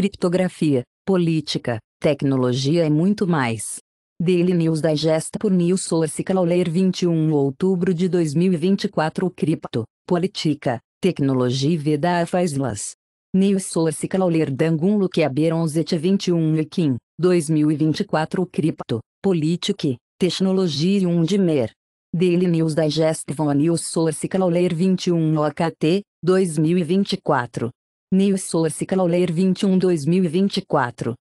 criptografia, política, tecnologia e muito mais. Daily News Digest por News Source Calauler 21 de outubro de 2024 Cripto, Política, Tecnologia e Vida a News Source Calauler Dangun Luqueaber 11 21 e Kim 2024 Cripto, Política, Tecnologia e Undimer. Daily News Digest von News Source Calauler 21 OKT, 2024. New Source Crawler 21 2024.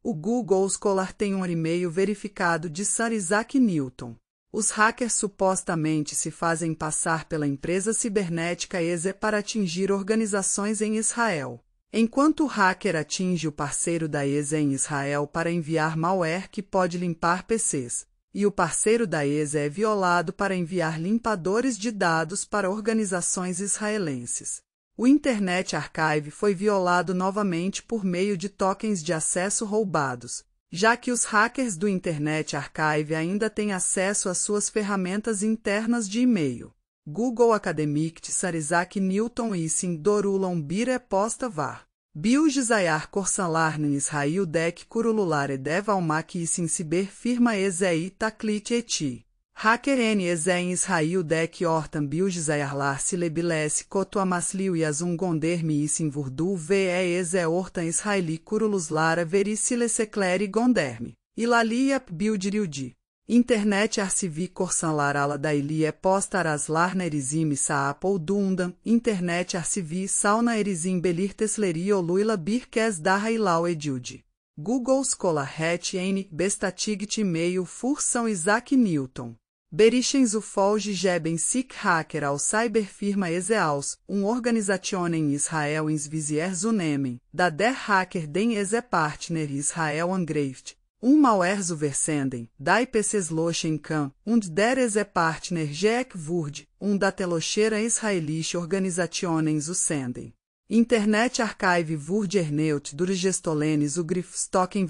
O Google Scholar tem um e-mail verificado de Sir Isaac Newton. Os hackers supostamente se fazem passar pela empresa cibernética ESE para atingir organizações em Israel. Enquanto o hacker atinge o parceiro da ESE em Israel para enviar malware que pode limpar PCs, e o parceiro da ESA é violado para enviar limpadores de dados para organizações israelenses. O Internet Archive foi violado novamente por meio de tokens de acesso roubados, já que os hackers do Internet Archive ainda têm acesso às suas ferramentas internas de e-mail. Google Academic Tsarizak Newton Issing Dorulon Bire Posta Var. Biljuzayar Korsalarn Israel Dek Kurulular Edev Almak Isin Siber Firma Ezei Taklit Eti. Hacker N. Ezen Israel Dek Hortan Biljizayar Larsi Lebiles Kotuamasliu Yazun Gondermi Isin Vurdu Ve Eze ortan Israeli Kurulus Lara Verisile Secleri Gondermi. Ilaliap Bildiriudi. Internet Arcivicor Sanlarala da Ilie Postar Aslar Nerizim Saapol Dundam, Internet Arcivi Sauna Erizim Belir Tesleri Oluila Birkes Darrailau Edilde. Google Scholar Het N. e Meio Fursão Isaac Newton. Berichens Ufolge Geben Sik Hacker ao Cyberfirma Ezeaus, um Organisation em Israel ins Visier Zunemen, da Der Hacker den Eze Partner Israel Angreift, um malherzo versenden, dai peces lochen kan, und deres é partner Jack Wurd, um da telocheira israelische organizationen zu senden. Internet Archive erneut durch Gestolenes o Grif Stocken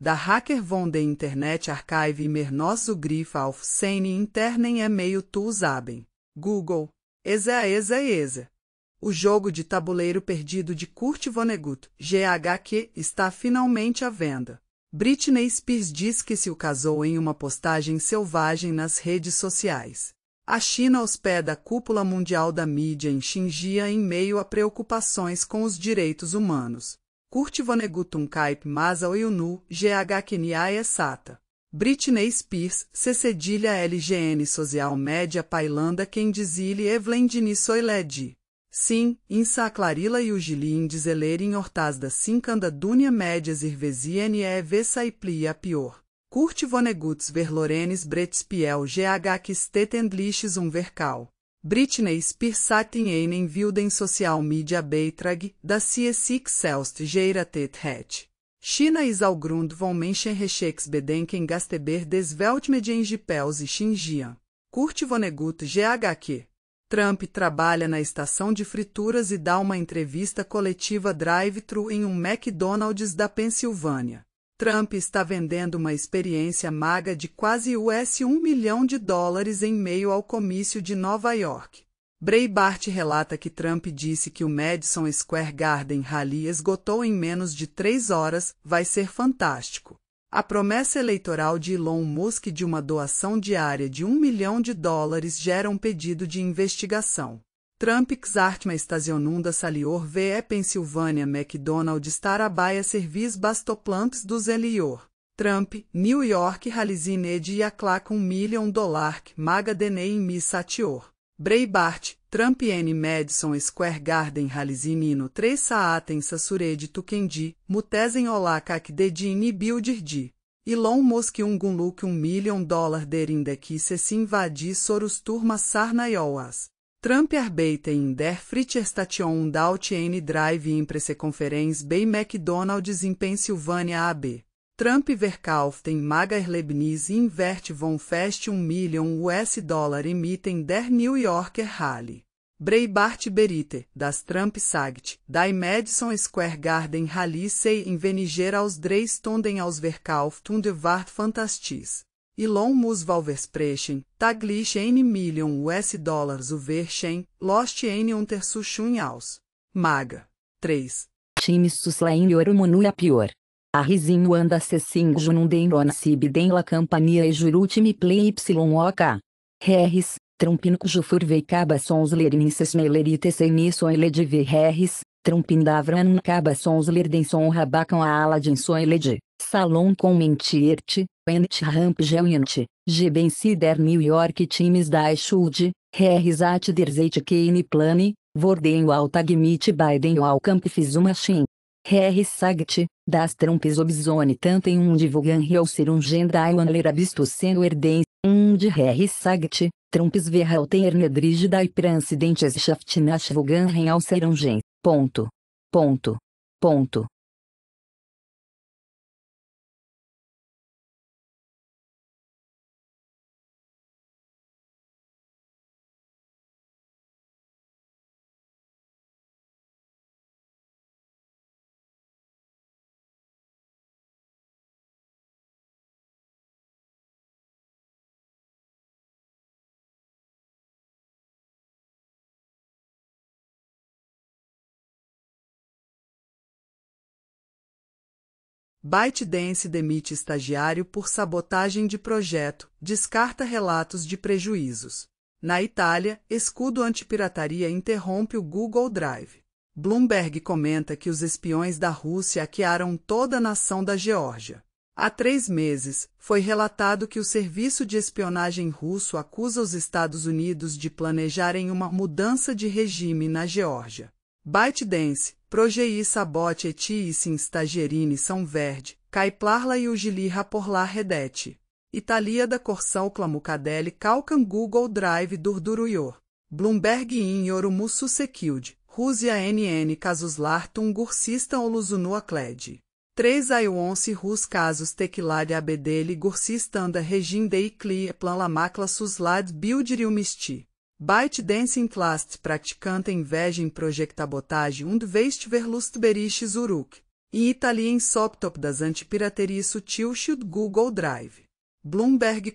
da Hacker von der Internet Archive mer o Grif auf seine internen e-mail tu sabem. Google. Eza Eze Eze O jogo de tabuleiro perdido de Kurt Vonnegut, GHQ, está finalmente à venda. Britney Spears diz que se o casou em uma postagem selvagem nas redes sociais. A China hospeda a cúpula mundial da mídia em Xinjiang em meio a preocupações com os direitos humanos. Kurt Vonnegutum Kaip Masao Yunu, GH Kenia Sata. Britney Spears, CCDilha LGN Social Média Pailanda Kendizili Evlendini Soiledi. Sim, insa clarila e ugilin in hortas da sincanda dunia médias irvesiene e a pior. Curte voneguts verlorenes bretspiel ghxtetendliches um vercal. Britney Spears satin einen vilden social media beitrag, da CSIC celst geira tet het. China is ao grund von menschen rechex bedenken gasteber des Weltmediengipels e Xinjiang. Curte voneguts GHQ. Trump trabalha na estação de frituras e dá uma entrevista coletiva drive-thru em um McDonald's da Pensilvânia. Trump está vendendo uma experiência maga de quase US 1 milhão de dólares em meio ao comício de Nova York. Breitbart relata que Trump disse que o Madison Square Garden Rally esgotou em menos de três horas, vai ser fantástico. A promessa eleitoral de Elon Musk de uma doação diária de um milhão de dólares gera um pedido de investigação. Trump Xartma estacionunda salior VE é Pensilvânia McDonald estar a baia servis bastoplantes dos Elior. Trump, New York Ralizine de Yaclac com milhão dólar que maga denei em mi satior. Breibart, Trump N Madison Square Garden Halizinino 3 Saaten Sasuredi Tukendi, Mutesen Olakak Dedini Bildirdi. Elon Musk Ungunluk um million dólar que se invadi Soros Turma Sarnaioas. Trump arbeita in der Fritzstation Daut N Drive em Pressekonferenz Bay McDonald's em Pensilvânia AB. Trump verkauften Mager Lebnis inverte von fest 1 million US dollar emitem der New Yorker Rally. Breitbart Berite, das Trump Sagt, die Madison Square Garden Rally sei inveniger Veniger aos três Tonden aos und de Vart Fantastis. Elon Mus Valversprechen, Taglish N million US dollars Uverschen, Lost N Untersuchung aus. Maga. 3. Time Suslain Yorumonu a pior. A risinho anda cecing junundem den la campania e jurutime play yok. Reres, trumpin cujo furvei sons lerinenses melerite senisso eled v reres, trumpin davran caba sons lerden son rabacam a ala de inson salon com mentirte ent ramp gben gebensider New York times da schuld, reres at derzeit keine plane, vorden altagmit Biden alcamp fiz uma shin. Reres sagt, das trompes obzone tanto em um divulgan real ser um gendai anler abistus sendo erden, um de herre sagt, trompes verral ter nedrigida e pransidentes shaftnash vulgan real um gen, ponto. Ponto. Ponto. ByteDance demite estagiário por sabotagem de projeto, descarta relatos de prejuízos. Na Itália, escudo antipirataria interrompe o Google Drive. Bloomberg comenta que os espiões da Rússia hackearam toda a nação da Geórgia. Há três meses, foi relatado que o serviço de espionagem russo acusa os Estados Unidos de planejarem uma mudança de regime na Geórgia. ByteDance, projei Sabote Eti e Sin Stagerini São Verde, Caiplarla e Ugili Raporlar Redete. Italia da Corsão Clamucadeli Calcan Google Drive durduruior Bloomberg in Yorumu Susekild, Rusia NN Casuslar Tungursista Oluzunu Acled. 3 ai Rus casos tequilade abedele gursistanda reginde e clia plan la macla suslad Misti. Byte-Dancing Clast praticanten invejem projectabotagem und Weistverlustberichtes Zuruk. E Italien Soptop das Antipiraterie Sutil Schild Google Drive. Bloomberg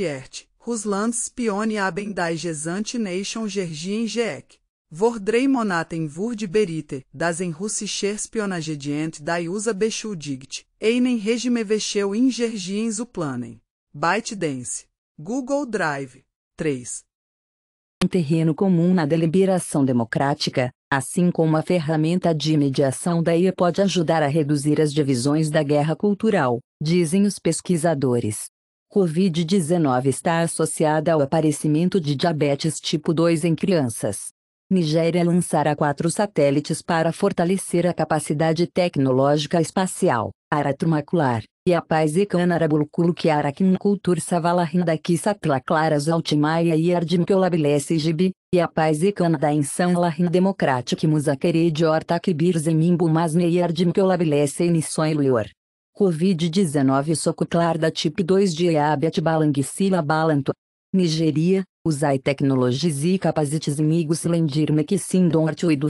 ert. Rusland Spione haben die Nation Nation Gergien Geek. Vordrei Monaten Vurd Berite, das em Russischer Spionagedient da Usa Beschuldigt, Einen Regime Vecheu in Gergien Zuplanen. Dance. Google Drive. 3 um terreno comum na deliberação democrática, assim como a ferramenta de mediação daí pode ajudar a reduzir as divisões da guerra cultural, dizem os pesquisadores. Covid-19 está associada ao aparecimento de diabetes tipo 2 em crianças. Nigéria lançará quatro satélites para fortalecer a capacidade tecnológica espacial, aratrumacular e a paz e canarabulculo que araquim cultur savalahrinda que satlaclaras altimaia e ardimpiolabilesse gibi, e a paz e canada em são lahrin democrático musacere de horta que birzemimbo masne e ardimpiolabilesse iniçõe Covid-19 Soco da Tipo 2 de Eabiat sila Balanto. Nigeria, Usai tecnologias e Capacites Migos Lendirme que Sindortio e do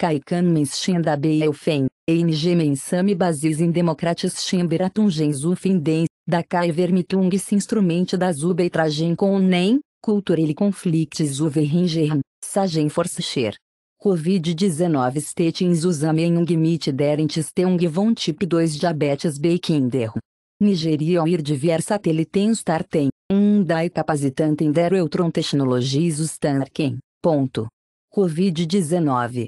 Kaikan Menshin da Fen, ENG Mensame Basis in Democratis Chimberatum Genzu Finden, da Kai Vermitung se instrumente da Zubeitragen Tragen com nem, NEM, Culturele Conflicts Uverringern, Sagen Forscher. Covid-19 Stetins Usameyung Mit Derentes Teung Von Tip 2 Diabetes Beikinder. Nigeria ir diversa teliten starten, um dai capacitante in der Eutron Technologies Starken. Ponto. Covid-19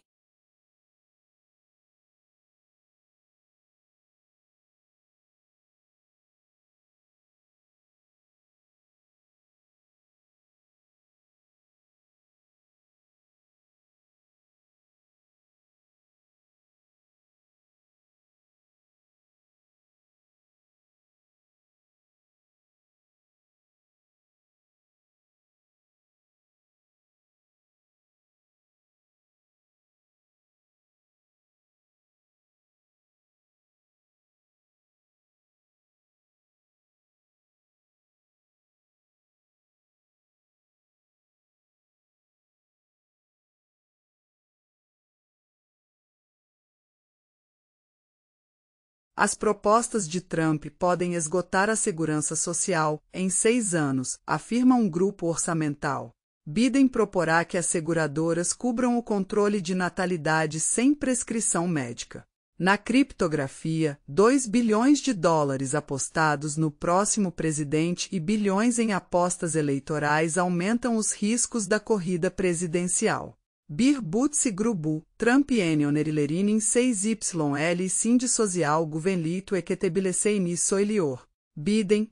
As propostas de Trump podem esgotar a segurança social em seis anos, afirma um grupo orçamental. Biden proporá que as seguradoras cubram o controle de natalidade sem prescrição médica. Na criptografia, 2 bilhões de dólares apostados no próximo presidente e bilhões em apostas eleitorais aumentam os riscos da corrida presidencial. Bir Butsi Grubu, Trampienion Erilerinin 6YL Sindi Social Guvenlito Equetebileseini Soilior. Biden,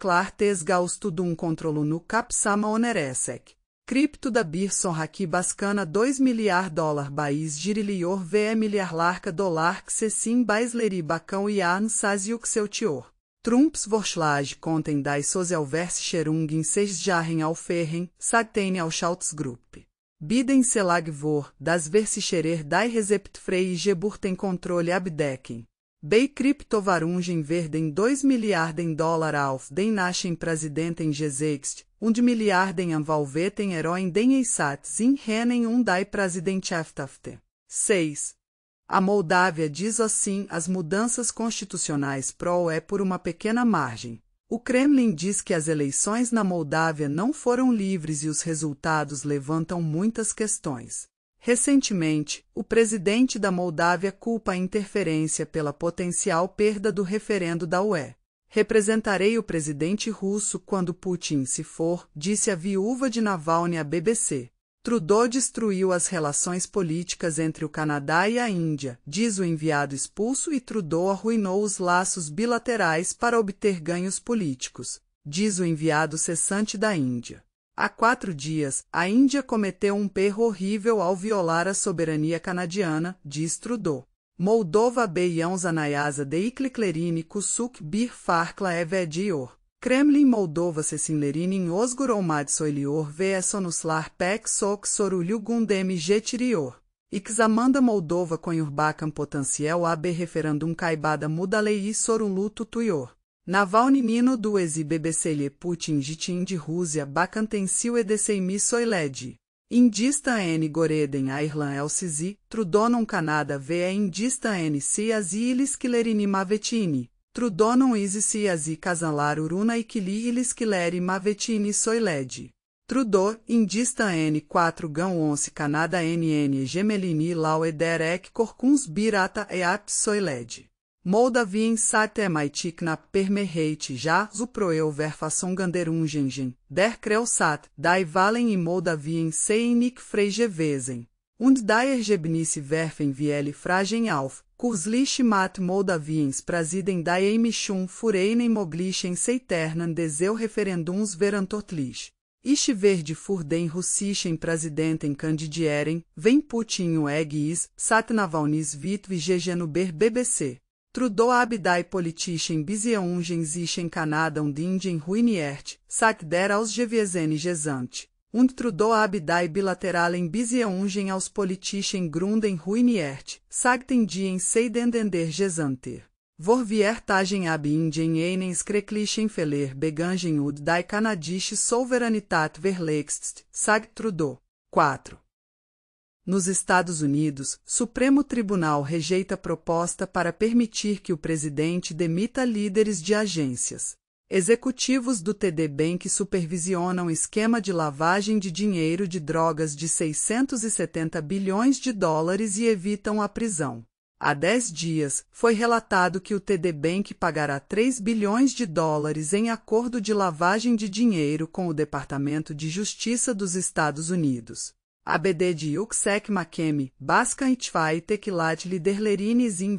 Clar Tes Gaustudum No Capsama Oneresek. Cripto da Birson Haki Bascana 2 miliar dólar Baiz Girilior VE miliar larca dólar Xesim Baisleri Bacão Yarn Saziuxeutior. Trumps vorschlage contem dai cherung in 6 Jarren Alferren, Satene Alschaltz grup. Biden selag vor, das versicherer dai receptfrei geburten controle abdecken. Bei criptovarungen verden 2 Milliarden Dollar auf den naschen presidenten gesext, und an anvalveten heroin den eissatz in rennen um dai presidentschaftafte. 6. A Moldávia diz assim as mudanças constitucionais pró é por uma pequena margem. O Kremlin diz que as eleições na Moldávia não foram livres e os resultados levantam muitas questões. Recentemente, o presidente da Moldávia culpa a interferência pela potencial perda do referendo da UE. Representarei o presidente russo quando Putin se for, disse a viúva de Navalny à BBC. Trudeau destruiu as relações políticas entre o Canadá e a Índia, diz o enviado expulso, e Trudeau arruinou os laços bilaterais para obter ganhos políticos, diz o enviado cessante da Índia. Há quatro dias, a Índia cometeu um perro horrível ao violar a soberania canadiana, diz Trudeau. Moldova beião zanayasa de kusuk bir farkla evedior. Kremlin Moldova se in Osgur Olmad Soelior Vesonuslar Pek Sok Sorulhu Gundem Getirior. Ixamanda Moldova Conhurbacan Potencial AB referandum Caibada Muda Lei luto tuyor. Naval Nimino do Exi BBC Le Putin Jitin de Rússia Bacantensil Soiled. Indista N Goreden a Irlan Elsizi, Trudonon Canada V. Indista N Cias e Ilis Kilerini Mavetini. Trudonon isisi asi casalar uruna ilis ilisquilere mavetini soiled Trudor, indista N4 gão 11 Canada NN gemelini lau ederek corcuns birata eat soiled Moldavien sate maitikna permerreit já zuproeu verfação ganderungen, der creusat, dai valen e Moldavien seinik freigevesen und daher Gebnisse werfen viele Fragen auf, kurzlich mat Moldaviens presiden daher mischum fureinen moglichen seiternen deseu referendums verantotlich. Ich verde den russischen presidenten candidieren, vem putinho egis, satnavalnis vitvi ber BBC. Trudeau abdai politischen biseungen Kanada und dindien ruiniert, sat der aos geviesene gesante und Trudeau Abdai bilateralen Beziehungen aos politischen Grunden ruiniert, sagten die in Seiden Vor vier tagen ab Indien einen skreklichen Feller begangen ud die Kanadische Souveränität verlegst, sagt Trudeau. 4. Nos Estados Unidos, Supremo Tribunal rejeita proposta para permitir que o presidente demita líderes de agências. Executivos do TD Bank supervisionam esquema de lavagem de dinheiro de drogas de 670 bilhões de dólares e evitam a prisão. Há 10 dias, foi relatado que o TD Bank pagará 3 bilhões de dólares em acordo de lavagem de dinheiro com o Departamento de Justiça dos Estados Unidos. ABD de Makemi, Baskan Itfai Tekilat Liderlerines in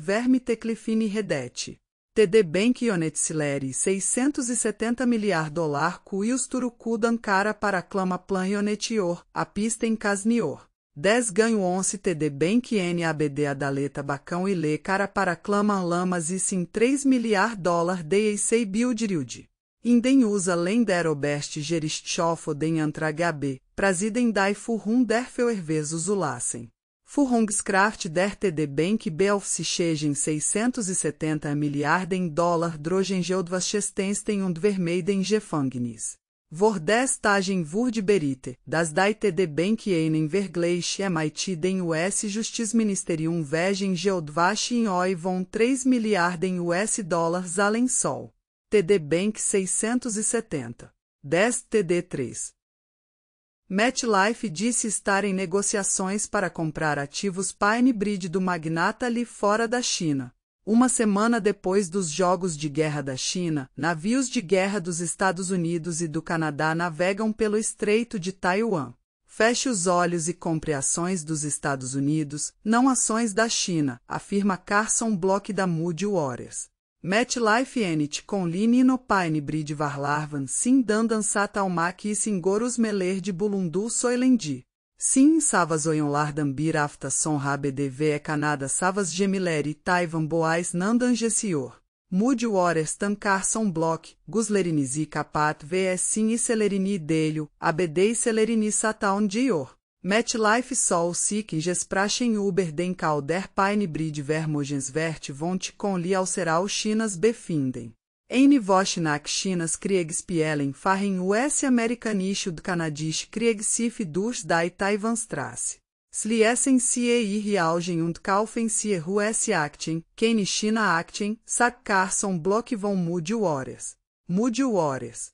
Redete. TD Bank Ionetzileri 670 miliar dólar cuius turucu cara para clama plan Ionetior, a pista em Casnior. 10 ganho 11 TD Bank NABD Adaleta Bacão e Lê Cara para Clama Lamas e sim 3 miliar dólar DAC Bildiriud. Inden usa Lender Obest Geristchofo den HB Prasiden Daifu Hunderfeuer versus Ulassen. Fuhongskraft der TD Bank Belfsichegen 670 Milliarden Dollar drogen Geldverschiedensten und Vermeiden Gefängnis. Vordestagen Wurdberite, das Dai TD Bank einen Vergleich MIT den US Justizministerium wegen Geldwaschen oi von 3 Milliarden US Dollars allen sol. TD Bank 670. 10 TD 3. MetLife disse estar em negociações para comprar ativos Pinebridge do magnata ali fora da China. Uma semana depois dos Jogos de Guerra da China, navios de guerra dos Estados Unidos e do Canadá navegam pelo Estreito de Taiwan. Feche os olhos e compre ações dos Estados Unidos, não ações da China, afirma Carson Block da Moody Waters. MetLife Enit com Linino Painebrid Varlarvan Sim Dandan Satalmak e Singorus Meler de Bulundu Soilendi. Sim Savas Oionlardambir son Rabedv é Canada Savas Gemileri Taivan Boais Nandan Gessior. Mude Waters tan Carson Block, Guslerinizi Capat VS Sim e Celerini Delho, ABD e Celerini Sataon Dior. MetLife Sol Sicken Gesprachen Uber den Calder, Pine Bridge Vermogens Vert Vont Con Li Alceral Chinas Befinden. N. Voschnak Chinas Kriegspielen Fahren US Amerikanische und kriegsif Kriegssif durch Taiwan strasse. Sliessen ihr Rialgen und Kaufen Sie US Aktien, Kenny China Aktien, Sack Carson Block von Moody Warriors. Moody Warriors.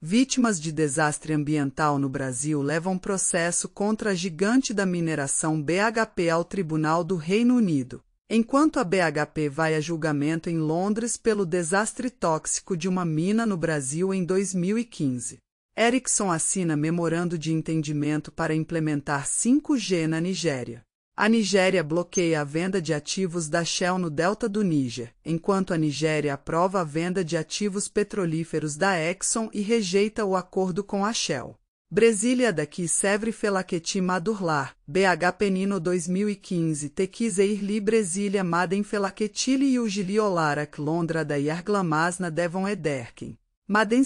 Vítimas de desastre ambiental no Brasil levam processo contra a gigante da mineração BHP ao Tribunal do Reino Unido. Enquanto a BHP vai a julgamento em Londres pelo desastre tóxico de uma mina no Brasil em 2015, Ericsson assina memorando de entendimento para implementar 5G na Nigéria. A Nigéria bloqueia a venda de ativos da Shell no delta do Níger, enquanto a Nigéria aprova a venda de ativos petrolíferos da Exxon e rejeita o acordo com a Shell. Brasília daqui Sevre Felaqueti Madurlar, BH Penino 2015 Tequiseirli Brasília Maden Felaquetili e Ugili Olarak Londra da Yarglamasna Devon Ederkin. Maden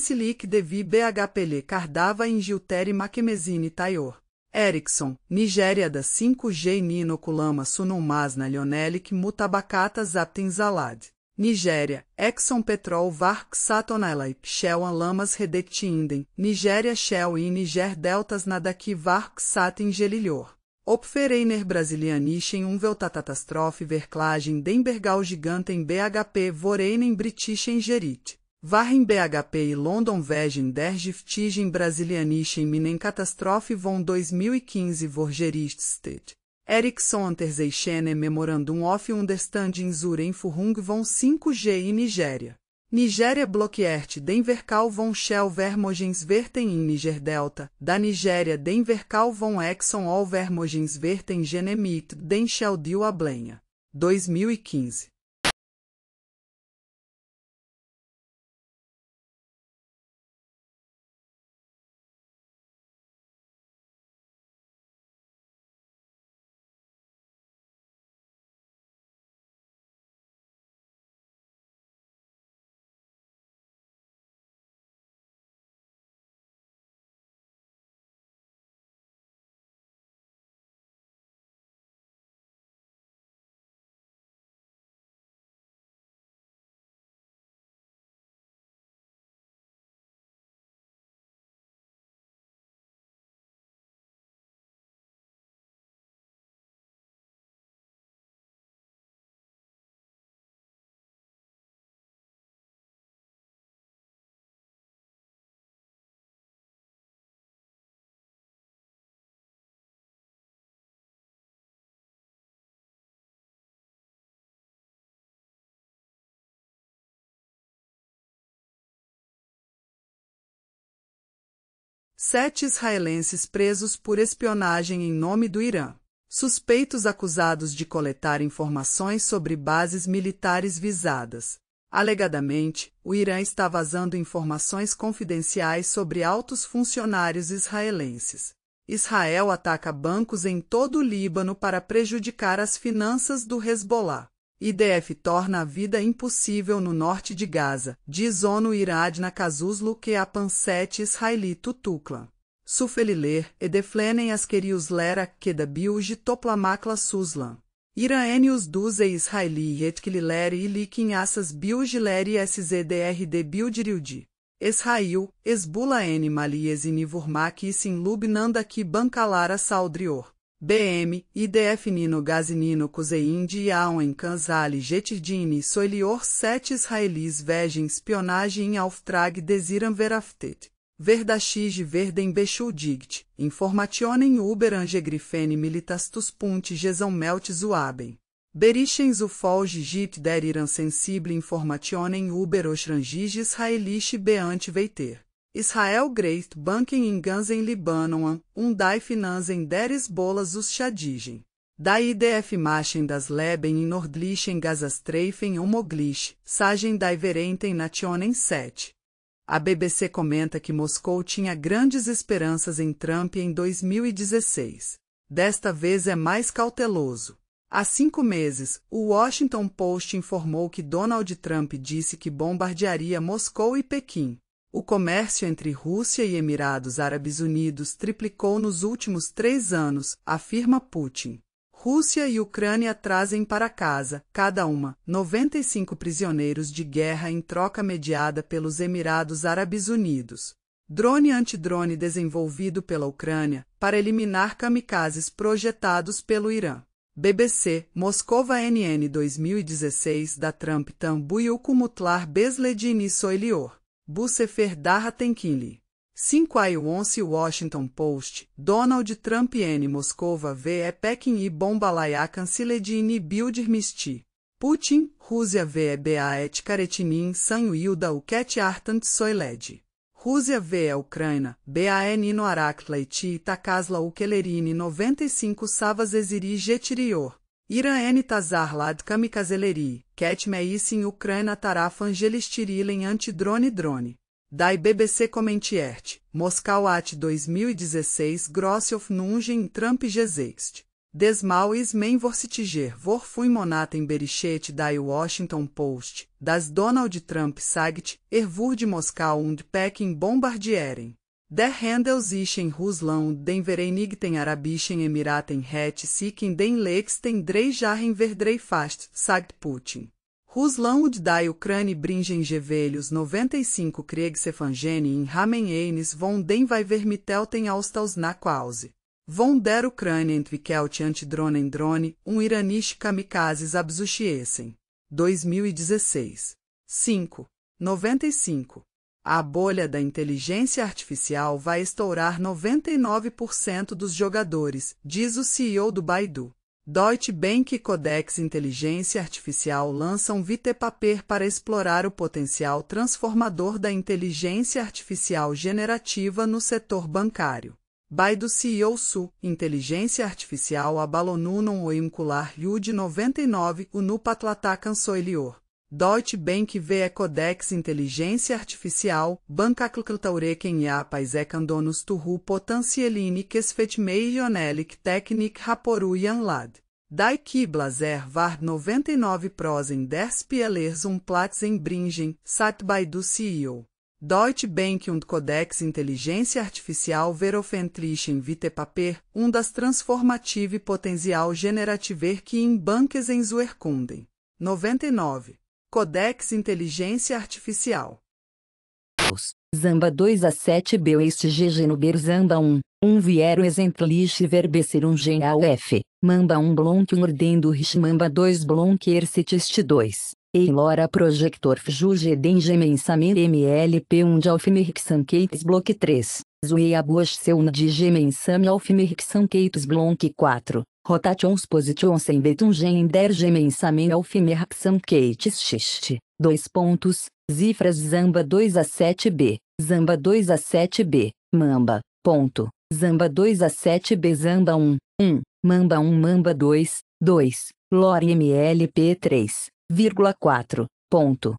Devi BH Pele Cardava Ingiltere Makemezini Taior. Ericsson, Nigéria da 5G Ninokulama na Lionelic Mutabakata Zaptinzalad, Nigéria, Exxon Petrol Vark Satonelai, Shell Alamas Redetinden, Nigéria Shell e Niger Deltas Nadaki Vark Satin Gelilhor. Opfereiner Brasilianischen Umweltatatastrophe Verklagen Denbergal Giganten BHP Voreinen Britischen Gerit. Varren BHP e London Vegin der Giftigen Brasilianische Minenkatastrophe von 2015 Vorgerichtstedt. Ericsson Terzeichenê Memorandum of Understanding zur Enfuhrung von 5G in Nigéria. Nigéria bloqueert Denverkal von shell verten in Niger Delta, da Nigéria Denverkal von Exxon all Verten genemit den Shell Deal Ablenha. 2015 sete israelenses presos por espionagem em nome do Irã. Suspeitos acusados de coletar informações sobre bases militares visadas. Alegadamente, o Irã está vazando informações confidenciais sobre altos funcionários israelenses. Israel ataca bancos em todo o Líbano para prejudicar as finanças do Hezbollah. IDF torna a vida impossível no norte de Gaza, diz ONU Irad na Kazuzlu que a Pansete israelito Tukla. Sufeliler, Edeflenen Askerius Lera, Kedabilge Toplamakla Suslan. Iraenius Duze Israeli Etkilileri Ilikin Assas Bilgileri SZDRD Bildirildi. Israel, Esbula N. Malies sin Isin Lubnanda Ki Bancalara Saldrior. BM, IDF Nino Gazinino Kuzeinde Yaon Kanzali Getirdini Soelior 7 Israelis Vegem Spionagem Auftrag Desiram Veraftet. Verdachige Verden Beschuldigt, Informationen Uber Angegrifene Militastus Punti Gesão Melt Zuaben. Berichten zu gigit Git der Iran Sensible Informationen Uber Osrangiges Israelische Beante Veiter. Israel Great Banking in Ganzen Libanoan, Undai Finanzen Deres Bolas os Shadigem. Da IDF Machen das Leben in Nordlichen Gazastreifen Homoglish, Sagem da Verenten Nationen 7. A BBC comenta que Moscou tinha grandes esperanças em Trump em 2016. Desta vez é mais cauteloso. Há cinco meses, o Washington Post informou que Donald Trump disse que bombardearia Moscou e Pequim, o comércio entre Rússia e Emirados Árabes Unidos triplicou nos últimos três anos, afirma Putin. Rússia e Ucrânia trazem para casa, cada uma, 95 prisioneiros de guerra em troca mediada pelos Emirados Árabes Unidos. Drone antidrone desenvolvido pela Ucrânia para eliminar kamikazes projetados pelo Irã. BBC, Moscova NN 2016 da Trump Tambuyu Kumutlar Besledini Soelior. Bucefer Darratenkinli. 5 a 11 Washington Post, Donald Trump N. Moscova VE Pekin e Bombalaya Canceledini misti Putin, Rússia VEBA et Karetinin Sanho Ilda Uket Artant Soiled. Rússia VE Ucrânia, BAE Nino Arakleiti Takasla Ukelerini 95 Savas Eziri Getirior. Irã N. Tazarlad Kamikazeleri. Ketme é Isen Ucrânia Taraf Angelistirilen Antidrone Drone. Dai BBC Comentiert, Moscou At 2016 Grosshof Nungen Trump G6. Desmal Ismen Vorcitiger Vorfui Monaten Berichete Dai Washington Post, das Donald Trump Sagt, Ervur de Moscou und Pekin Bombardieren. Der Händel sich em Russland, den Vereinigten Arabischen Emiraten het sich in den letzten drei Jahren fast. sagt Putin. Ruslan Udai Ukraine Bringen Gevelhos 95 Kriegsefangene in Ramen Eines von den Weivermitelten Austaus na Quause. Von der Ucrânia entwickelt antidronen drone, um iranisch kamikazes absuchiesen. 2016. 5. 95. A bolha da inteligência artificial vai estourar 99% dos jogadores, diz o CEO do Baidu. Deutsche Bank e Codex Inteligência Artificial lançam Vitepaper para explorar o potencial transformador da inteligência artificial generativa no setor bancário. Baidu CEO Su, Inteligência Artificial abalonunam o imcular Yu de 99 o nu patlatakan soilior. Deutsche Bank vê Codex Inteligência Artificial, Banca Klutaureken ja Paisekandonos Turru Potencieliniques Fetmeionelik Technik raporu Lad. Dai ki blazer var 99 prosen Der Spielers um Platzen bringen, sat by do CEO. Deutsche Bank und Codex Inteligência Artificial veröffentlichen vite Paper, um das transformative Potencial generativer que in banques em Zuerkunden. 99. Codex Inteligência Artificial. Zamba 2 a 7 B este GG no Berzamba 1, 1 Viero Exemplist Verbecer 1 Genial F, Mamba 1 Blonk Ordendo Rich Mamba 2 Blonk Ercitist 2, Eilora Projector den Gemensamer MLP 1 de Alfimerixan Cates Block 3, Zuei Buas Seun de Gemensam Alfimerixan Cates Blonk 4, rotations positions em Betungen der gemensamen Gemeinsamen Aufmerksamkeitsschicht, 2 pontos, cifras Zamba 2 a 7b, Zamba 2 a 7b, Mamba, ponto, Zamba 2 a 7b Zamba 1, 1, Mamba 1 Mamba 2, 2, Lore MLP 3, 4, ponto.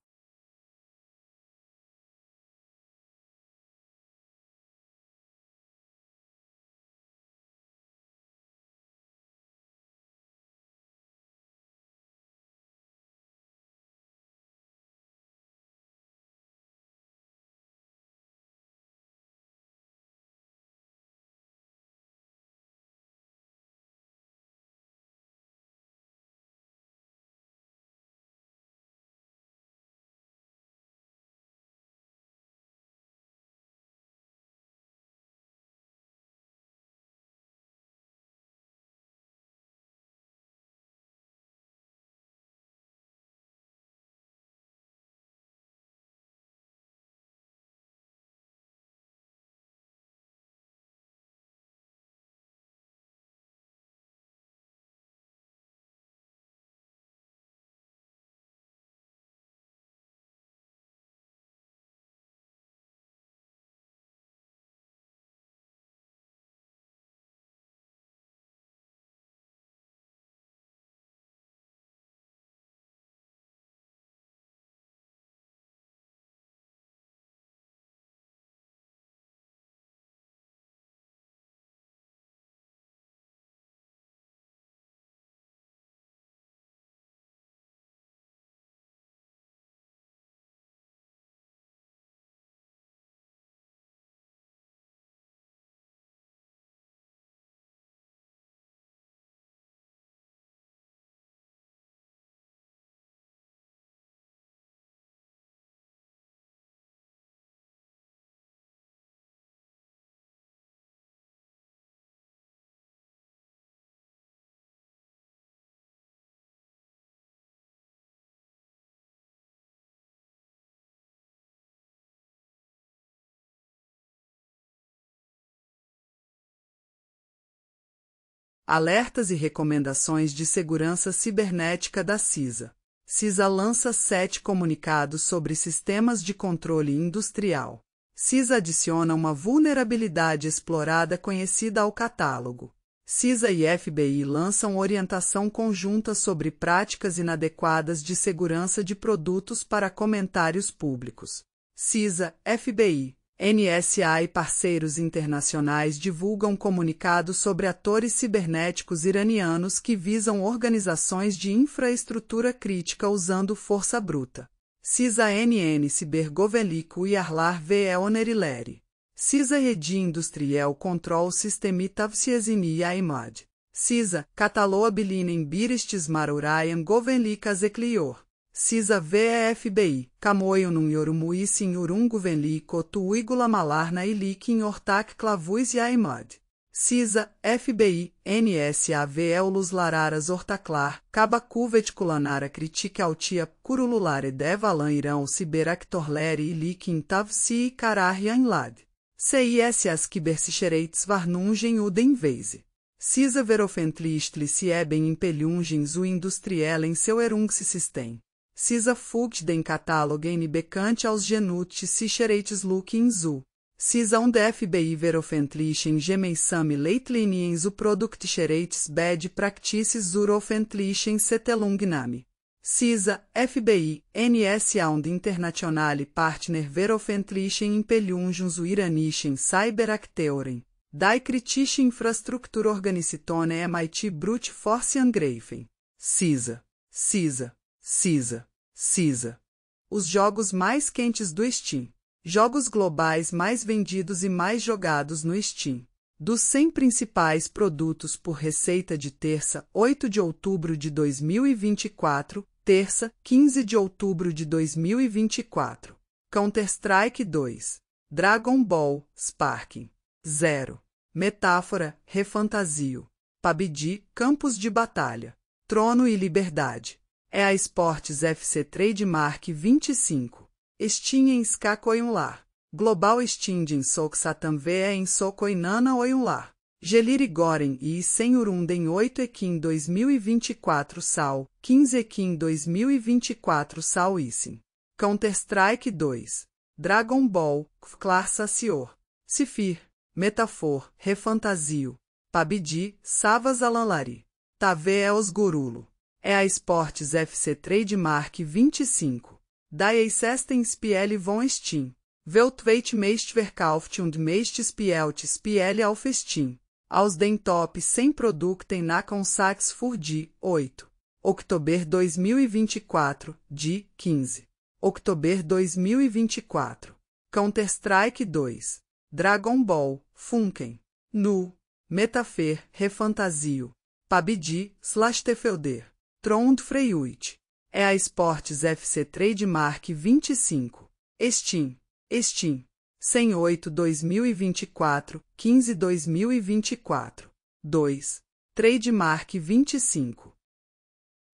Alertas e recomendações de segurança cibernética da CISA. CISA lança sete comunicados sobre sistemas de controle industrial. CISA adiciona uma vulnerabilidade explorada conhecida ao catálogo. CISA e FBI lançam orientação conjunta sobre práticas inadequadas de segurança de produtos para comentários públicos. CISA, FBI, NSA e parceiros internacionais divulgam comunicados sobre atores cibernéticos iranianos que visam organizações de infraestrutura crítica usando força bruta. CISA NN Cibergovelico e Arlar VE é CISA Rede Industrial Control Systemi Tavsiezini Aimad. CISA, Cataloa bilinen Birestis Marurayan Govenlicas zeklior. Cisa VEFBI, é Camoionum Yorumui Sinhurungo Venli Malarna Igulamalarna Ilikin Ortak Clavuz Yaimad. CISA, FBI, NSAV Eulus Lararas Ortaklar, Cabacu vetculanara Critique Altia, Curululare Devalan Irão Ciberactorleri e Liquintav Si Cararrianlad. CIS as Kibersichereits Varnungen Udenvase. CISA Verofentli Istli Sieben Impelungen Zu Industriellen Seu Erung System. Cisa fugt den catalogo em aus aos genutes sichereites look in zu. Cisa um FBI verofentlichen gemeissame Leitlinien zu product chereites bad practices zurofentlichen setelungname. CISA, FBI, NSA und Internationale Partner veröffentlichen Impelliungens iranischen Cyberakteuren. Die kritische Infrastruktur organisiton MIT Brute Force Angreifen. CISA. CISA. CISA, CISA. Os jogos mais quentes do Steam. Jogos globais mais vendidos e mais jogados no Steam. Dos 100 principais produtos por receita de terça, 8 de outubro de 2024, terça, 15 de outubro de 2024. Counter-Strike 2. Dragon Ball, Sparking. 0. Metáfora, Refantasio. PUBG, Campos de Batalha. Trono e Liberdade é a Esportes FC Trademark 25. Estinha em Oyunlar. Global em Sok Satan VE em Sokoinana Oyunlar. Geliri Goren e Isen Urunden 8 Ekin 2024 Sal, 15 Ekin 2024 Sal Isin. Counter-Strike 2. Dragon Ball, Klar Sacior. Sifir, Metafor, Refantasio. Pabidi, Savas Alanlari. Tave é os Gurulo é a Esportes FC Trademark 25. Die Sesten PL von Stein. Weltweit verkauft und spielt PL auf Stein. Aus den Top 100 Produkten na Consax für die 8. Oktober 2024, d 15. Oktober 2024. Counter-Strike 2. Dragon Ball, Funken. Nu. Metafer, Refantasio. PUBG, Slash Tefelder. Trond Freyuit. É a Sports FC Trademark 25. Steam. Steam. 108 2024, 15 2024. 2. Trademark 25.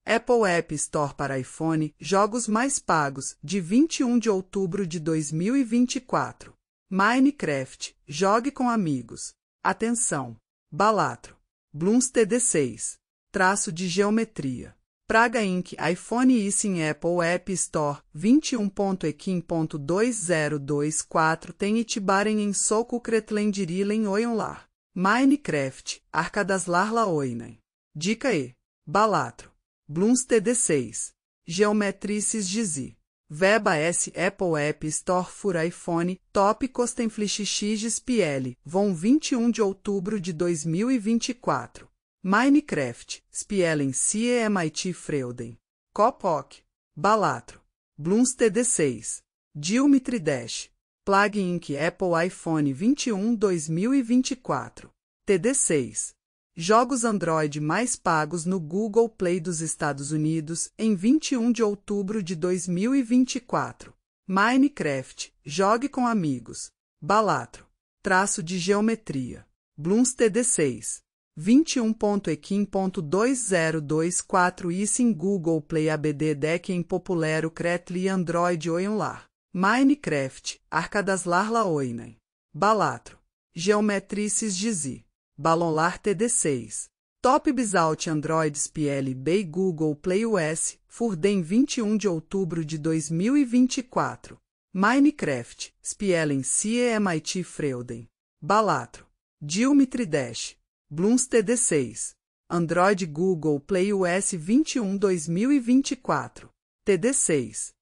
Apple App Store para iPhone, jogos mais pagos, de 21 de outubro de 2024. Minecraft, jogue com amigos. Atenção! Balatro. Blooms TD6. Traço de geometria. Praga Inc., iPhone e sim Apple App Store, 21.equim.2024 tem Itibaren em Soco Cretlendirilen Oyonlar. Minecraft, Arcadas Larla Oinen. Dica E. Balatro. Blooms TD6. Geometrices GZ. Veba S Apple App Store for iPhone, Top Costenflix XPL, VON 21 de outubro de 2024. Minecraft, Spielen Sie MIT Freuden, Copoc, Balatro, Blooms TD6, Dilmitri Dash, Plugin Inc. Apple iPhone 21 2024, TD6. Jogos Android mais pagos no Google Play dos Estados Unidos em 21 de outubro de 2024. Minecraft, jogue com amigos. Balatro, traço de geometria. Blooms TD6. 21equim2024 e Google Play ABD Deck em Populero Cretli Android Oionlar. Minecraft, Arcadas Larla Oinen. Balatro. Geometrices Gizi. Balonlar TD6. Top Bisalt Androids PLB Google Play US, Furden 21 de outubro de 2024. Minecraft, Spielen CE MIT Freuden. Balatro. Dilmitri Dash. Blooms TD6. Android Google Play US 21 2024. TD6.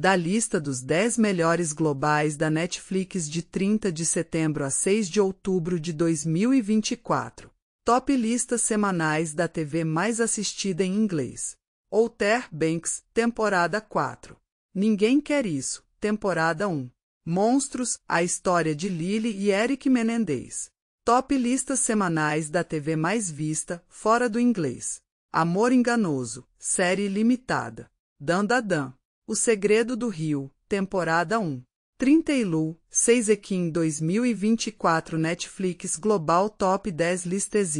da lista dos 10 melhores globais da Netflix de 30 de setembro a 6 de outubro de 2024. Top listas semanais da TV mais assistida em inglês. Outer Banks, temporada 4. Ninguém quer isso, temporada 1. Monstros, a história de Lily e Eric Menendez. Top listas semanais da TV mais vista, fora do inglês. Amor Enganoso, série limitada. Dandadan. Dan. O Segredo do Rio, temporada 1. 30 Ilu, 6 Equim 2024 Netflix Global Top 10 Listes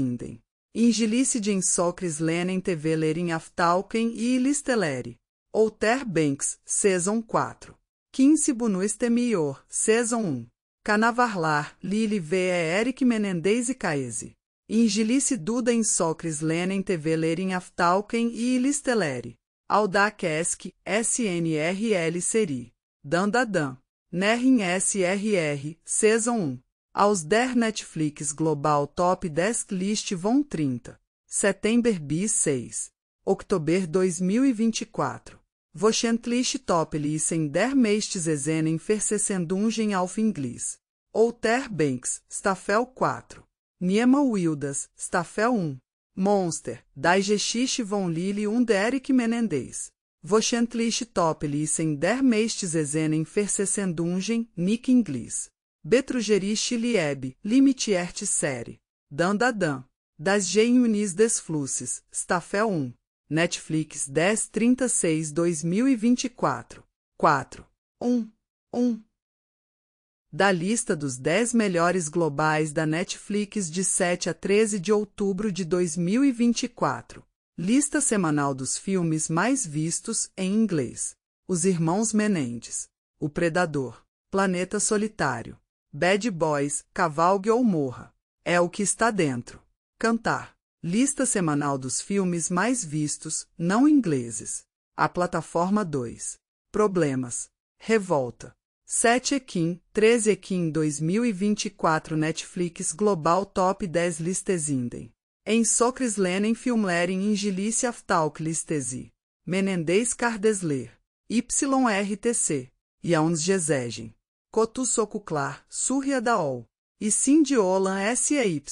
Ingilice de Insocris Lenen TV Lerin Aftalken e Listeleri. Outer Banks, Season 4. 15 estemior, Season 1. Canavarlar, Lili V. E. Eric Menendez e Caese. Ingilice Duda Insocris Lenen TV Lerin Aftalken e Listeleri. Aldacesc, SNRL Seri. Dandadan. Nerrin SRR, Season 1. Aos der Netflix Global Top 10 List Von 30. September b 6. October 2024. Vochentlist Top Listen der Meistes Exenen Versessendungen auf Inglês. Outer Banks, Staffel 4. Niemal Wildas, Staffel 1. Monster, Daigeschiche von Lili und Eric Menendez. Voschentliche Topelichen der Meistesesenen Versessendungen, Nick Inglis. Betrugerische Liebe, Limitierte Série. Dan. Das Genunis des Flusses, Staffel 1. Netflix 1036-2024. 4. 1. 1 da lista dos 10 melhores globais da Netflix de 7 a 13 de outubro de 2024. Lista semanal dos filmes mais vistos em inglês. Os Irmãos Menendez, O Predador, Planeta Solitário, Bad Boys, Cavalgue ou Morra. É o que está dentro. Cantar. Lista semanal dos filmes mais vistos, não ingleses. A plataforma 2. Problemas. Revolta. 7 Equim, 13 Equim 2024 Netflix Global Top 10 Listesindem. Em Socris Lenin Filmleren Ingilice Aftalk Listesi. Menendez Cardesler. YRTC. Yauns Gezegem. Cotu Socuclar, Surria Daol. E Sindiolan SEY.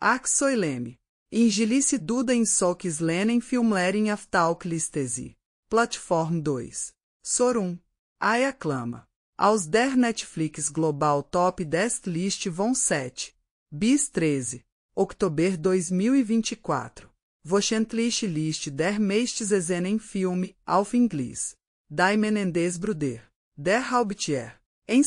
Axoileme. Ingilice Duda em Socris Lenin Filmleren Aftalk Listesi. Platform 2. Sorum. Aia Clama. Aos der Netflix Global Top 10 List vão 7. Bis 13. October 2024. Vochentlist List der Meistes em Filme, auf Inglis. Dai Menendez Bruder. Der Hauptier. Em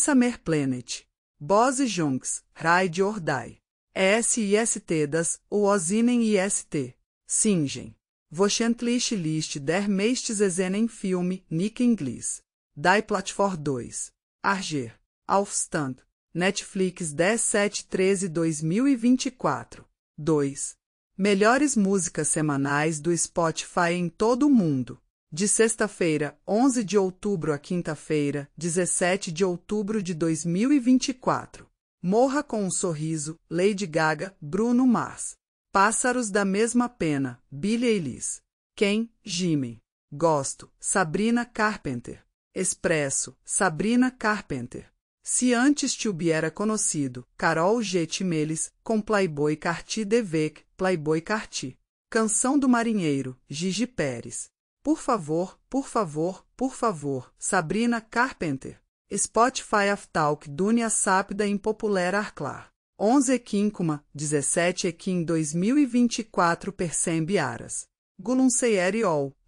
Planet. Bose Junks, Rai de Ordai. ESIST das, o IST. Singen. Vochentlist List der Meistes em Filme, Nick Inglis. Dai Platform 2. Arger, Alfstand, Netflix 17-13-2024. 2. Melhores músicas semanais do Spotify em todo o mundo. De sexta-feira, 11 de outubro a quinta-feira, 17 de outubro de 2024. Morra com um sorriso, Lady Gaga, Bruno Mars. Pássaros da mesma pena, Billie Eilish. Quem, Jimmy. Gosto, Sabrina Carpenter. Expresso, Sabrina Carpenter. Se antes te hubiera conhecido, Carol G. Timeles, com Playboy Carti Devec, Playboy Carti. Canção do Marinheiro, Gigi Pérez. Por favor, por favor, por favor, Sabrina Carpenter. Spotify Talk Dunia Sápida Impopular Arclar. 11 Equincuma, 17 Equim 2024 Persem Biaras. Gulun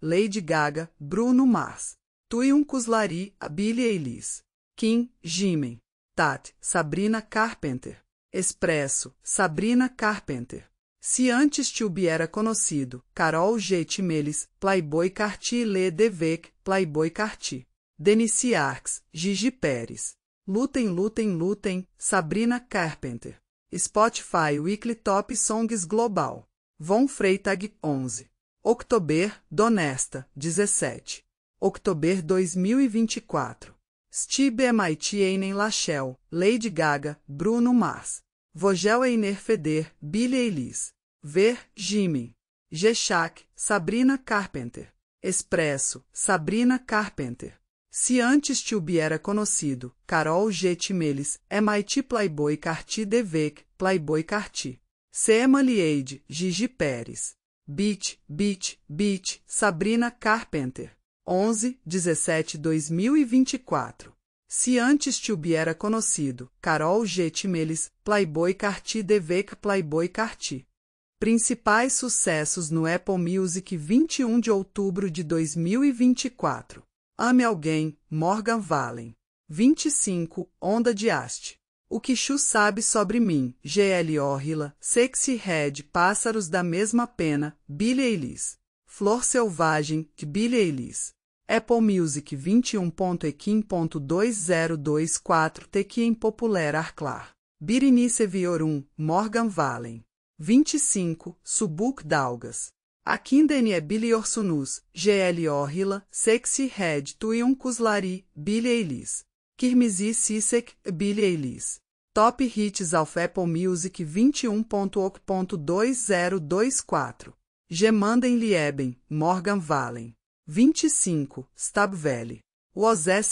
Lady Gaga, Bruno Mars. Tuyun Kuslari, Abile Eilis, Kim, Jimen, Tat, Sabrina Carpenter, Expresso, Sabrina Carpenter. Se antes te era conhecido, Carol G. Timeles, Playboy Carti Le Devec, Playboy Carti. Denise Arx, Gigi Pérez. Lutem, lutem, lutem, Sabrina Carpenter. Spotify Weekly Top Songs Global. Von Freitag, 11. October, Donesta, 17. October 2024. Stib MIT Einen Lachel, Lady Gaga, Bruno Mars. Vogel Einer Feder, Billy Elis. Ver, Jimmy. Geshak, Sabrina Carpenter. Expresso, Sabrina Carpenter. Se antes te era conhecido, Carol G. Timeles, MIT Playboy Carti Devec, Playboy Carti. Sema Liade, Gigi Pérez. Beach, Beach, Beach, Sabrina Carpenter. 11, 17, 2024. Se antes te era conhecido, Carol G. Timeles, Playboy Carti DVK Playboy Carti. Principais sucessos no Apple Music 21 de outubro de 2024. Ame Alguém, Morgan Valen. 25, Onda de Haste. O que Chu sabe sobre mim, G.L. Orrila, Sexy Red, Pássaros da Mesma Pena, Billie Eilish. Flor Selvagem, Billie Eilish. Apple Music 21.equim.2024 Tequim Popular Arclar. Birinice Viorum, Morgan Valen. 25, Subuk Dalgas. Akindenie é orsunus GL Orhila, Sexy Red Tuion Kuslari, Bilheilis. Kirmizi Sisek, Elis. Top Hits of Apple Music 21.ok.2024 Gemanden Lieben, Morgan Valen. 25. Stabvelle.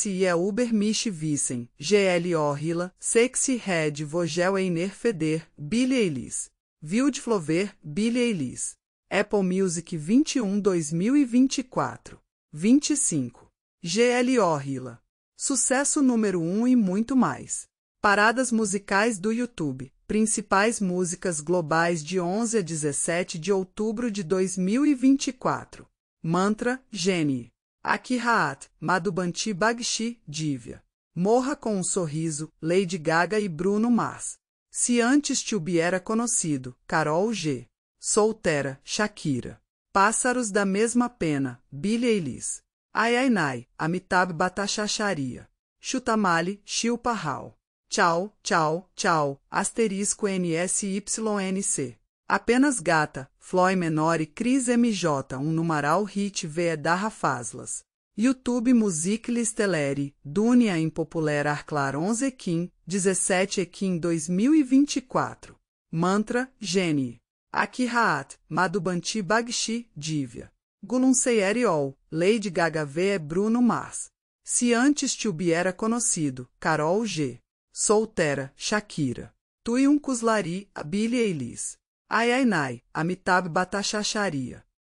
e é Uber mich wissen, GL Orhila, Sexy Red Vogel Einer Feder, Billy Elis. Wild Flover, Billy Elis. Apple Music 21 2024. 25. GL Orhila. Sucesso número 1 e muito mais. Paradas musicais do YouTube. Principais músicas globais de 11 a 17 de outubro de 2024. Mantra, Gene. Akihat, Madhubanti Bagshi, Divya. Morra com um sorriso, Lady Gaga e Bruno Mars. Se antes te hubiera conhecido, Carol G. Soltera, Shakira. Pássaros da mesma pena, Billie Eilish. Ai Ai Nai, Amitabh Bhattacharya. Chutamali, Shilpa Rao. Tchau, tchau, tchau, asterisco NSYNC. Apenas Gata, Floy Menor e Cris MJ, um numeral hit V da rafazlas YouTube Music Listeleri, Dunia Impopular Arclar 11 Equim, 17 Equim 2024. Mantra, Gene. Aki Raat, Madubanti Bagshi, Divya. Gulunsei Eriol, Lady Gaga V é Bruno Mars. Se antes Tilbi era conhecido, Carol G. Soltera, Shakira. Tuyun Kuslari, Billie Eilish. Ai Ai Nai, Amitabh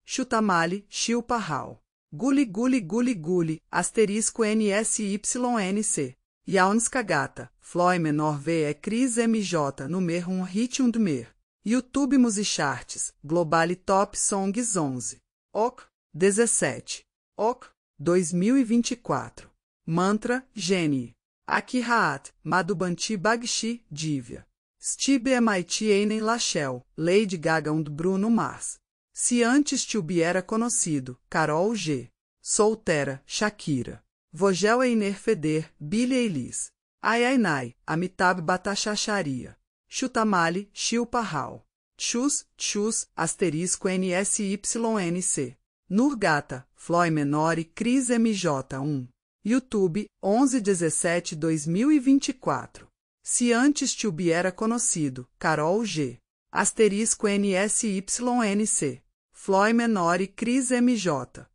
Chutamali, Shilpa Guli Guli Guli Guli, asterisco NSYNC, Yaunskagata, Floy menor V é Cris MJ no Mer um Ritmo do Mer. YouTube Musicharts, Global Top Songs 11. Ok 17. Ok 2024. Mantra, Gene Akihaat, Madhubanti Bagshi, Divya. Stib é MIT Einen Lachel, Lady Gaga und Bruno Mars. Se antes Tilby era conhecido, Carol G. Soltera, Shakira. Vogel é Einer Feder, Billy Eilis, Ai Ai Nai, Amitab Batachacharia. Chutamali, Shilpa Hal. Chus, Chus, asterisco NSYNC. Nurgata, Floy Menore, Cris MJ1. YouTube, 1117 2024. Se antes te era conhecido, Carol G. Asterisco NSYNC. Floy Menor e Cris MJ.